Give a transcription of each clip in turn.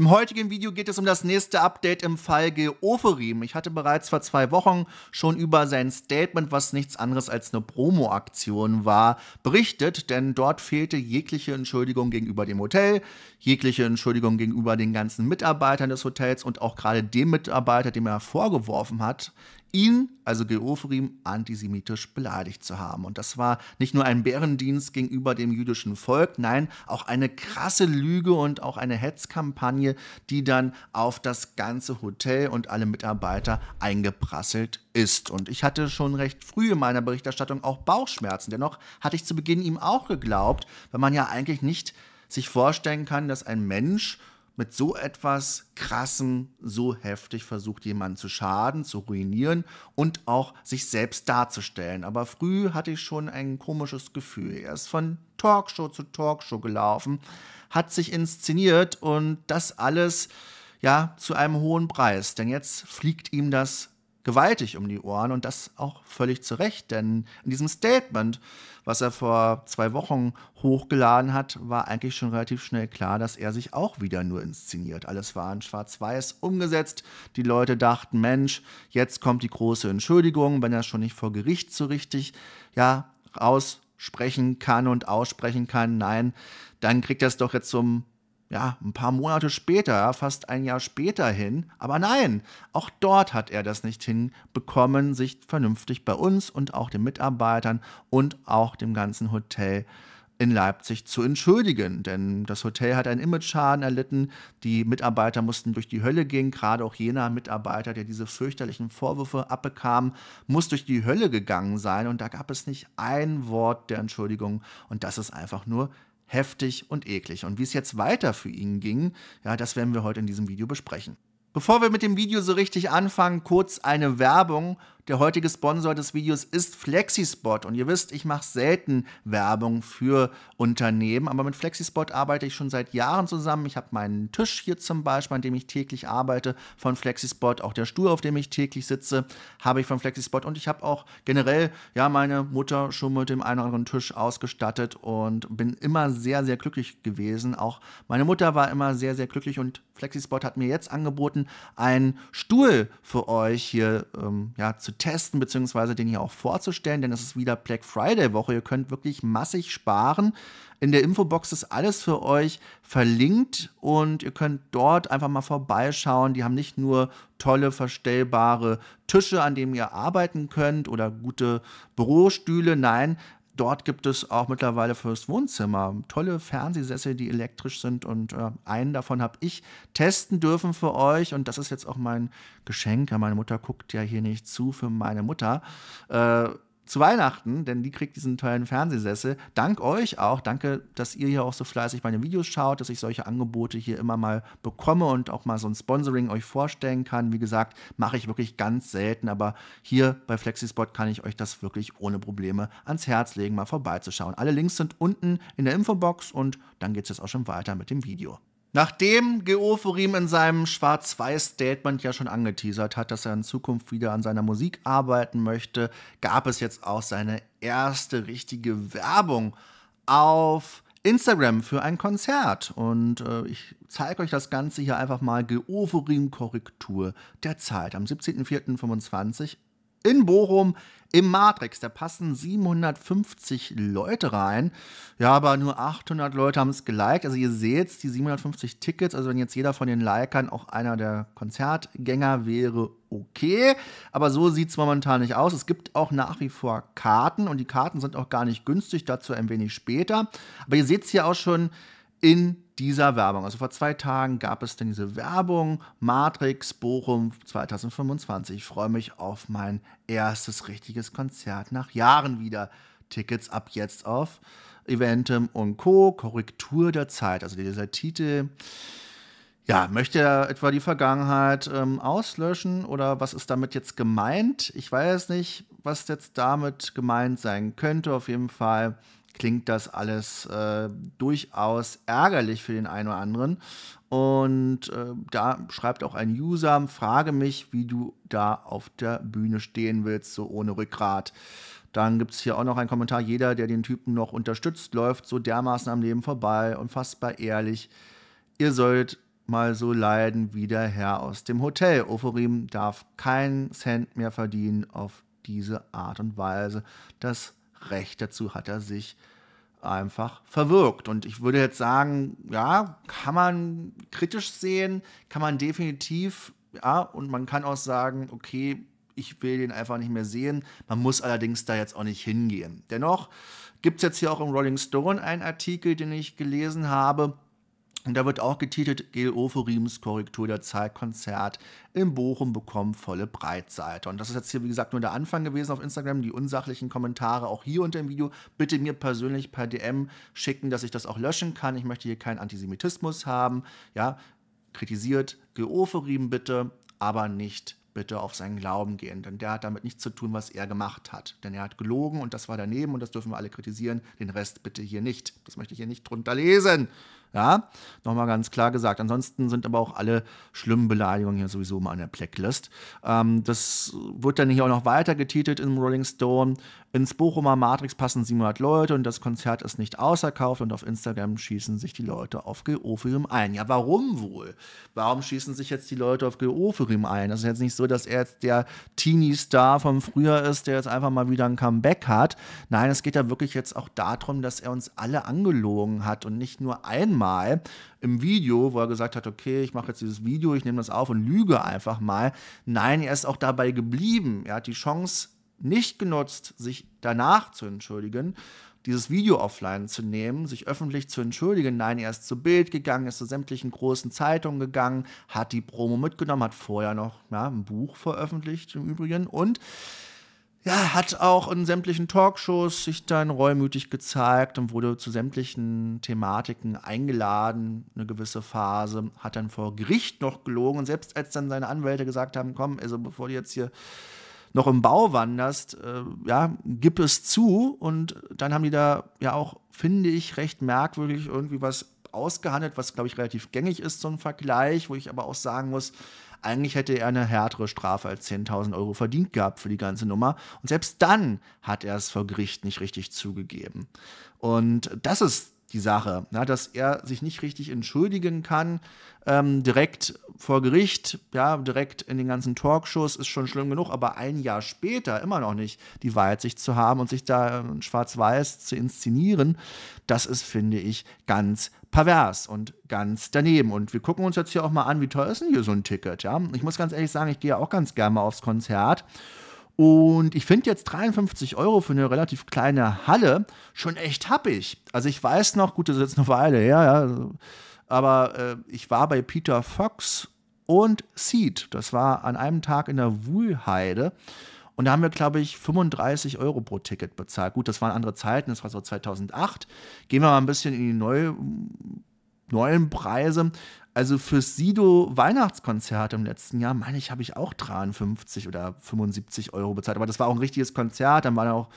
Im heutigen Video geht es um das nächste Update im Fall Gil Oferim. Ich hatte bereits vor zwei Wochen schon über sein Statement, was nichts anderes als eine Promo-Aktion war, berichtet, denn dort fehlte jegliche Entschuldigung gegenüber dem Hotel, jegliche Entschuldigung gegenüber den ganzen Mitarbeitern des Hotels und auch gerade dem Mitarbeiter, dem er vorgeworfen hat, ihn, also Geoffrim, antisemitisch beleidigt zu haben. Und das war nicht nur ein Bärendienst gegenüber dem jüdischen Volk, nein, auch eine krasse Lüge und auch eine Hetzkampagne, die dann auf das ganze Hotel und alle Mitarbeiter eingeprasselt ist. Und ich hatte schon recht früh in meiner Berichterstattung auch Bauchschmerzen. Dennoch hatte ich zu Beginn ihm auch geglaubt, weil man ja eigentlich nicht sich vorstellen kann, dass ein Mensch mit so etwas Krassem so heftig versucht, jemanden zu schaden, zu ruinieren und auch sich selbst darzustellen. Aber früh hatte ich schon ein komisches Gefühl. Er ist von Talkshow zu Talkshow gelaufen, hat sich inszeniert und das alles ja zu einem hohen Preis. Denn jetzt fliegt ihm das gewaltig um die Ohren und das auch völlig zu Recht, denn in diesem Statement, was er vor zwei Wochen hochgeladen hat, war eigentlich schon relativ schnell klar, dass er sich auch wieder nur inszeniert. Alles war in schwarz-weiß umgesetzt. Die Leute dachten, Mensch, jetzt kommt die große Entschuldigung, wenn er schon nicht vor Gericht so richtig, ja, raussprechen kann und aussprechen kann, nein, dann kriegt er es doch jetzt zum ja, ein paar Monate später, fast ein Jahr später hin. Aber nein, auch dort hat er das nicht hinbekommen, sich vernünftig bei uns und auch den Mitarbeitern und auch dem ganzen Hotel in Leipzig zu entschuldigen. Denn das Hotel hat einen Imageschaden erlitten. Die Mitarbeiter mussten durch die Hölle gehen. Gerade auch jener Mitarbeiter, der diese fürchterlichen Vorwürfe abbekam, muss durch die Hölle gegangen sein. Und da gab es nicht ein Wort der Entschuldigung. Und das ist einfach nur heftig und eklig. Und wie es jetzt weiter für ihn ging, ja, das werden wir heute in diesem Video besprechen. Bevor wir mit dem Video so richtig anfangen, kurz eine Werbung der heutige Sponsor des Videos ist Flexispot und ihr wisst, ich mache selten Werbung für Unternehmen, aber mit Flexispot arbeite ich schon seit Jahren zusammen. Ich habe meinen Tisch hier zum Beispiel, an dem ich täglich arbeite, von Flexispot, auch der Stuhl, auf dem ich täglich sitze, habe ich von Flexispot und ich habe auch generell ja meine Mutter schon mit dem einen oder anderen Tisch ausgestattet und bin immer sehr, sehr glücklich gewesen. Auch meine Mutter war immer sehr, sehr glücklich und Flexispot hat mir jetzt angeboten, einen Stuhl für euch hier ähm, ja, zu zu testen, beziehungsweise den hier auch vorzustellen, denn es ist wieder Black Friday-Woche. Ihr könnt wirklich massig sparen. In der Infobox ist alles für euch verlinkt und ihr könnt dort einfach mal vorbeischauen. Die haben nicht nur tolle verstellbare Tische, an denen ihr arbeiten könnt oder gute Bürostühle. Nein, Dort gibt es auch mittlerweile fürs Wohnzimmer tolle Fernsehsessel, die elektrisch sind und äh, einen davon habe ich testen dürfen für euch und das ist jetzt auch mein Geschenk. meine Mutter guckt ja hier nicht zu für meine Mutter. Äh, zu Weihnachten, denn die kriegt diesen tollen Fernsehsessel. Dank euch auch. Danke, dass ihr hier auch so fleißig meine Videos schaut, dass ich solche Angebote hier immer mal bekomme und auch mal so ein Sponsoring euch vorstellen kann. Wie gesagt, mache ich wirklich ganz selten, aber hier bei FlexiSpot kann ich euch das wirklich ohne Probleme ans Herz legen, mal vorbeizuschauen. Alle Links sind unten in der Infobox und dann geht es jetzt auch schon weiter mit dem Video. Nachdem Geoforim in seinem Schwarz-Weiß-Statement ja schon angeteasert hat, dass er in Zukunft wieder an seiner Musik arbeiten möchte, gab es jetzt auch seine erste richtige Werbung auf Instagram für ein Konzert. Und äh, ich zeige euch das Ganze hier einfach mal. Geoforim-Korrektur der Zeit am 17.04.25 in Bochum im Matrix. Da passen 750 Leute rein. Ja, aber nur 800 Leute haben es geliked. Also ihr seht es, die 750 Tickets. Also wenn jetzt jeder von den Likern auch einer der Konzertgänger wäre, okay. Aber so sieht es momentan nicht aus. Es gibt auch nach wie vor Karten und die Karten sind auch gar nicht günstig. Dazu ein wenig später. Aber ihr seht es hier auch schon in dieser Werbung. Also vor zwei Tagen gab es denn diese Werbung Matrix Bochum 2025. Ich freue mich auf mein erstes richtiges Konzert nach Jahren wieder. Tickets ab jetzt auf Eventim und Co. Korrektur der Zeit. Also dieser Titel. Ja, möchte er etwa die Vergangenheit ähm, auslöschen oder was ist damit jetzt gemeint? Ich weiß nicht, was jetzt damit gemeint sein könnte. Auf jeden Fall klingt das alles äh, durchaus ärgerlich für den einen oder anderen. Und äh, da schreibt auch ein User, frage mich, wie du da auf der Bühne stehen willst, so ohne Rückgrat. Dann gibt es hier auch noch einen Kommentar, jeder, der den Typen noch unterstützt, läuft so dermaßen am Leben vorbei, unfassbar ehrlich. Ihr sollt mal so leiden wie der Herr aus dem Hotel. Oforim darf keinen Cent mehr verdienen auf diese Art und Weise. Das Recht dazu hat er sich einfach verwirkt. Und ich würde jetzt sagen, ja, kann man kritisch sehen, kann man definitiv, ja, und man kann auch sagen, okay, ich will den einfach nicht mehr sehen. Man muss allerdings da jetzt auch nicht hingehen. Dennoch gibt es jetzt hier auch im Rolling Stone einen Artikel, den ich gelesen habe, und da wird auch getitelt, Geo Forims Korrektur der Zeitkonzert Konzert in Bochum bekommen volle Breitseite. Und das ist jetzt hier, wie gesagt, nur der Anfang gewesen auf Instagram. Die unsachlichen Kommentare auch hier unter dem Video bitte mir persönlich per DM schicken, dass ich das auch löschen kann. Ich möchte hier keinen Antisemitismus haben. Ja, kritisiert Geo Forim bitte, aber nicht bitte auf seinen Glauben gehen, denn der hat damit nichts zu tun, was er gemacht hat. Denn er hat gelogen und das war daneben und das dürfen wir alle kritisieren, den Rest bitte hier nicht. Das möchte ich hier nicht drunter lesen. Ja, nochmal ganz klar gesagt. Ansonsten sind aber auch alle schlimmen Beleidigungen hier sowieso mal an der Blacklist. Ähm, das wird dann hier auch noch weiter getitelt im Rolling Stone. Ins Bochumer Matrix passen 700 Leute und das Konzert ist nicht ausverkauft und auf Instagram schießen sich die Leute auf Geophirium ein. Ja, warum wohl? Warum schießen sich jetzt die Leute auf Geophirium ein? Das ist jetzt nicht so, dass er jetzt der Teenie-Star vom Frühjahr ist, der jetzt einfach mal wieder ein Comeback hat. Nein, es geht ja wirklich jetzt auch darum, dass er uns alle angelogen hat und nicht nur einmal mal im Video, wo er gesagt hat, okay, ich mache jetzt dieses Video, ich nehme das auf und lüge einfach mal. Nein, er ist auch dabei geblieben. Er hat die Chance nicht genutzt, sich danach zu entschuldigen, dieses Video offline zu nehmen, sich öffentlich zu entschuldigen. Nein, er ist zu Bild gegangen, ist zu sämtlichen großen Zeitungen gegangen, hat die Promo mitgenommen, hat vorher noch ja, ein Buch veröffentlicht im Übrigen und ja, hat auch in sämtlichen Talkshows sich dann reumütig gezeigt und wurde zu sämtlichen Thematiken eingeladen, eine gewisse Phase, hat dann vor Gericht noch gelogen und selbst als dann seine Anwälte gesagt haben, komm, also bevor du jetzt hier noch im Bau wanderst, äh, ja, gib es zu und dann haben die da ja auch, finde ich, recht merkwürdig irgendwie was ausgehandelt, was glaube ich relativ gängig ist, so ein Vergleich, wo ich aber auch sagen muss, eigentlich hätte er eine härtere Strafe als 10.000 Euro verdient gehabt für die ganze Nummer. Und selbst dann hat er es vor Gericht nicht richtig zugegeben. Und das ist die Sache, ja, dass er sich nicht richtig entschuldigen kann, ähm, direkt vor Gericht, ja, direkt in den ganzen Talkshows ist schon schlimm genug, aber ein Jahr später immer noch nicht die Weitsicht zu haben und sich da ähm, schwarz-weiß zu inszenieren, das ist, finde ich, ganz pervers und ganz daneben. Und wir gucken uns jetzt hier auch mal an, wie teuer ist denn hier so ein Ticket, ja? Ich muss ganz ehrlich sagen, ich gehe auch ganz gerne mal aufs Konzert und ich finde jetzt 53 Euro für eine relativ kleine Halle schon echt happig. Also ich weiß noch, gut, das ist jetzt eine Weile her, ja, aber äh, ich war bei Peter Fox und Seed. Das war an einem Tag in der Wuhlheide. Und da haben wir, glaube ich, 35 Euro pro Ticket bezahlt. Gut, das waren andere Zeiten, das war so 2008. Gehen wir mal ein bisschen in die neue, neuen Preise. Also fürs Sido Weihnachtskonzert im letzten Jahr, meine ich, habe ich auch 53 oder 75 Euro bezahlt. Aber das war auch ein richtiges Konzert. Dann waren auch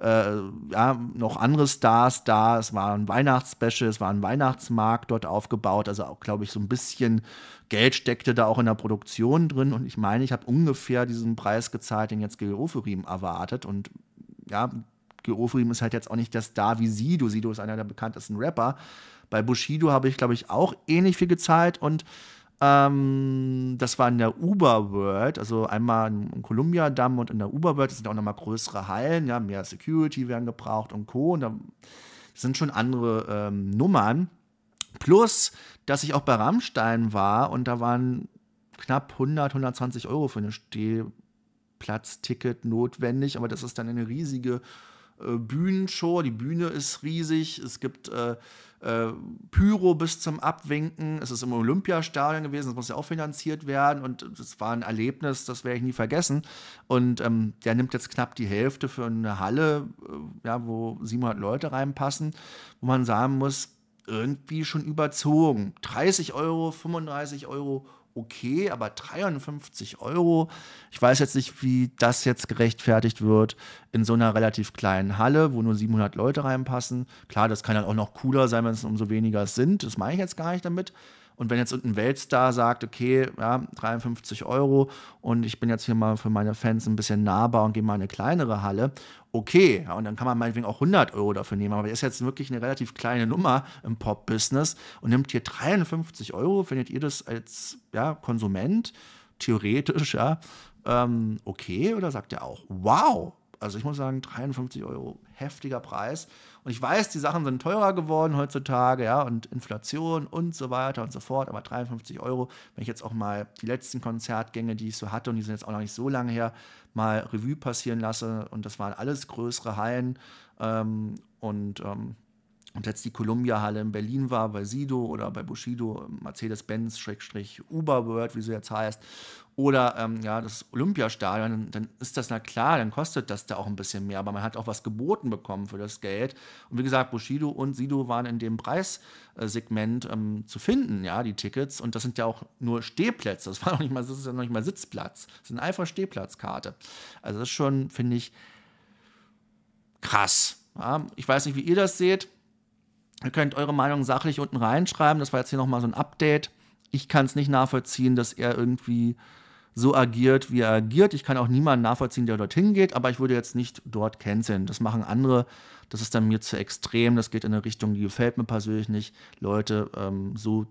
äh, ja, noch andere Stars da. Es war ein Weihnachtsspecial, es war ein Weihnachtsmarkt dort aufgebaut. Also auch, glaube ich, so ein bisschen Geld steckte da auch in der Produktion drin. Und ich meine, ich habe ungefähr diesen Preis gezahlt, den jetzt Geoferim erwartet. Und ja, Geoferim ist halt jetzt auch nicht das Star wie Sido. Sido ist einer der bekanntesten Rapper. Bei Bushido habe ich, glaube ich, auch ähnlich viel gezahlt und ähm, das war in der Uber World, also einmal im Columbia Damm und in der Uber World, das sind auch nochmal größere Hallen, ja, mehr Security werden gebraucht und Co. Und da sind schon andere ähm, Nummern. Plus, dass ich auch bei Rammstein war und da waren knapp 100, 120 Euro für ein Stehplatzticket notwendig, aber das ist dann eine riesige äh, Bühnenshow. Die Bühne ist riesig, es gibt äh, äh, Pyro bis zum Abwinken. Es ist im Olympiastadion gewesen, das muss ja auch finanziert werden und das war ein Erlebnis, das werde ich nie vergessen. Und ähm, der nimmt jetzt knapp die Hälfte für eine Halle, äh, ja, wo 700 Leute reinpassen, wo man sagen muss, irgendwie schon überzogen. 30 Euro, 35 Euro, okay, aber 53 Euro, ich weiß jetzt nicht, wie das jetzt gerechtfertigt wird in so einer relativ kleinen Halle, wo nur 700 Leute reinpassen. Klar, das kann dann auch noch cooler sein, wenn es umso weniger sind. Das meine ich jetzt gar nicht damit. Und wenn jetzt irgendein Weltstar sagt, okay, ja, 53 Euro und ich bin jetzt hier mal für meine Fans ein bisschen nahbar und gehe mal in eine kleinere Halle, okay. Ja, und dann kann man meinetwegen auch 100 Euro dafür nehmen. Aber der ist jetzt wirklich eine relativ kleine Nummer im Pop-Business und nimmt hier 53 Euro. Findet ihr das als ja, Konsument theoretisch, ja, ähm, okay? Oder sagt ihr auch, wow? Also ich muss sagen, 53 Euro heftiger Preis. Und ich weiß, die Sachen sind teurer geworden heutzutage, ja, und Inflation und so weiter und so fort. Aber 53 Euro, wenn ich jetzt auch mal die letzten Konzertgänge, die ich so hatte, und die sind jetzt auch noch nicht so lange her, mal Revue passieren lasse. Und das waren alles größere Hallen. Ähm, und ähm, und jetzt die Columbia-Halle in Berlin war, bei Sido oder bei Bushido, Mercedes-Benz, Schrägstrich, Uberworld, wie sie jetzt heißt, oder ähm, ja, das Olympiastadion, dann ist das na klar, dann kostet das da auch ein bisschen mehr, aber man hat auch was geboten bekommen für das Geld. Und wie gesagt, Bushido und Sido waren in dem Preissegment ähm, zu finden, ja, die Tickets. Und das sind ja auch nur Stehplätze, das, war noch nicht mal, das ist ja noch nicht mal Sitzplatz, das ist eine einfach Stehplatzkarte. Also das ist schon, finde ich, krass. Ja, ich weiß nicht, wie ihr das seht. Ihr könnt eure Meinung sachlich unten reinschreiben. Das war jetzt hier nochmal so ein Update. Ich kann es nicht nachvollziehen, dass er irgendwie so agiert, wie er agiert. Ich kann auch niemanden nachvollziehen, der dorthin geht, aber ich würde jetzt nicht dort canceln. Das machen andere. Das ist dann mir zu extrem. Das geht in eine Richtung, die gefällt mir persönlich nicht. Leute ähm, so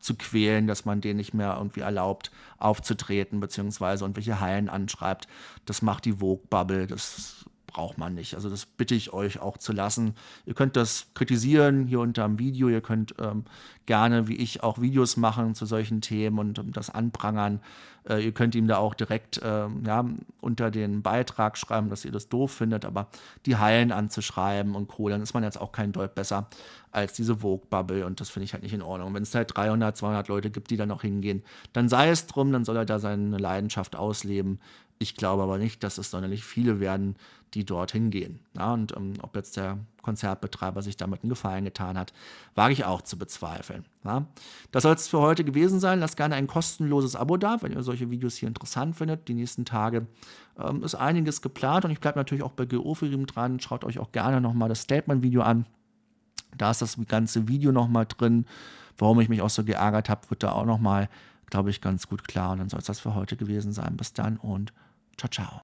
zu quälen, dass man denen nicht mehr irgendwie erlaubt, aufzutreten, beziehungsweise irgendwelche Heilen anschreibt. Das macht die Vogue-Bubble. Das braucht man nicht. Also das bitte ich euch auch zu lassen. Ihr könnt das kritisieren hier unter dem Video. Ihr könnt ähm, gerne, wie ich, auch Videos machen zu solchen Themen und um das anprangern. Äh, ihr könnt ihm da auch direkt ähm, ja, unter den Beitrag schreiben, dass ihr das doof findet. Aber die Heilen anzuschreiben und Co., dann ist man jetzt auch kein Deut besser als diese Vogue-Bubble und das finde ich halt nicht in Ordnung. Wenn es halt 300, 200 Leute gibt, die da noch hingehen, dann sei es drum, dann soll er da seine Leidenschaft ausleben. Ich glaube aber nicht, dass es sonderlich viele werden, die dorthin gehen. Ja, und ähm, ob jetzt der Konzertbetreiber sich damit einen Gefallen getan hat, wage ich auch zu bezweifeln. Ja. Das soll es für heute gewesen sein. Lasst gerne ein kostenloses Abo da, wenn ihr solche Videos hier interessant findet. Die nächsten Tage ähm, ist einiges geplant und ich bleibe natürlich auch bei Geofirim dran. Schaut euch auch gerne nochmal das Statement-Video an. Da ist das ganze Video nochmal drin. Warum ich mich auch so geärgert habe, wird da auch nochmal, glaube ich, ganz gut klar. Und dann soll es das für heute gewesen sein. Bis dann und ciao, ciao.